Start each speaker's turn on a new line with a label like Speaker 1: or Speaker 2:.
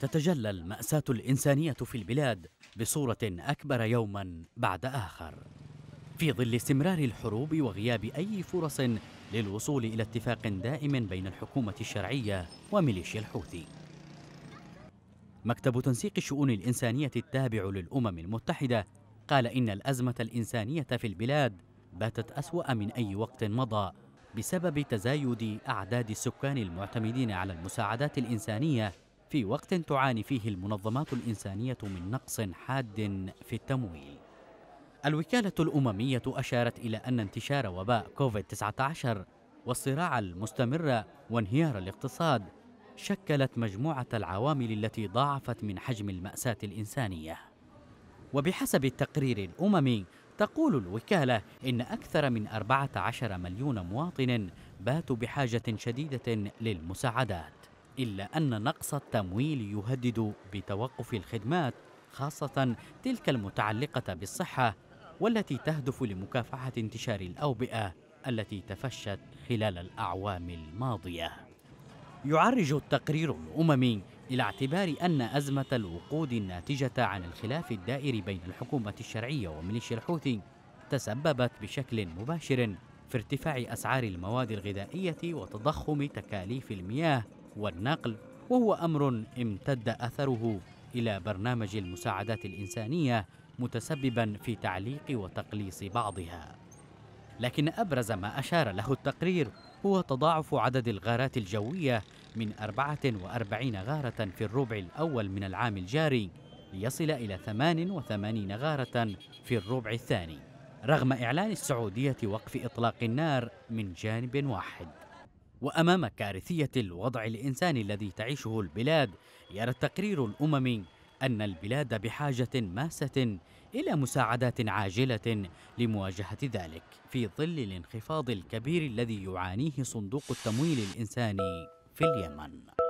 Speaker 1: تتجلى المأساة الإنسانية في البلاد بصورة أكبر يوما بعد آخر في ظل استمرار الحروب وغياب أي فرص للوصول إلى اتفاق دائم بين الحكومة الشرعية وميليشيا الحوثي مكتب تنسيق الشؤون الإنسانية التابع للأمم المتحدة قال إن الأزمة الإنسانية في البلاد باتت أسوأ من أي وقت مضى بسبب تزايد أعداد السكان المعتمدين على المساعدات الإنسانية في وقت تعاني فيه المنظمات الإنسانية من نقص حاد في التمويل. الوكالة الأممية أشارت إلى أن انتشار وباء كوفيد-19 والصراع المستمر وانهيار الاقتصاد شكلت مجموعة العوامل التي ضاعفت من حجم المأساة الإنسانية. وبحسب التقرير الأممي تقول الوكالة إن أكثر من 14 مليون مواطن باتوا بحاجة شديدة للمساعدات. إلا أن نقص التمويل يهدد بتوقف الخدمات خاصة تلك المتعلقة بالصحة والتي تهدف لمكافحة انتشار الأوبئة التي تفشت خلال الأعوام الماضية. يعرج التقرير الأممي إلى اعتبار أن أزمة الوقود الناتجة عن الخلاف الدائر بين الحكومة الشرعية وميليشيا الحوثي تسببت بشكل مباشر في ارتفاع أسعار المواد الغذائية وتضخم تكاليف المياه والنقل وهو امر امتد اثره الى برنامج المساعدات الانسانيه متسببا في تعليق وتقليص بعضها لكن ابرز ما اشار له التقرير هو تضاعف عدد الغارات الجويه من 44 غاره في الربع الاول من العام الجاري ليصل الى 88 غاره في الربع الثاني رغم اعلان السعوديه وقف اطلاق النار من جانب واحد وأمام كارثية الوضع الإنساني الذي تعيشه البلاد يرى التقرير الأممي أن البلاد بحاجة ماسة إلى مساعدات عاجلة لمواجهة ذلك في ظل الانخفاض الكبير الذي يعانيه صندوق التمويل الإنساني في اليمن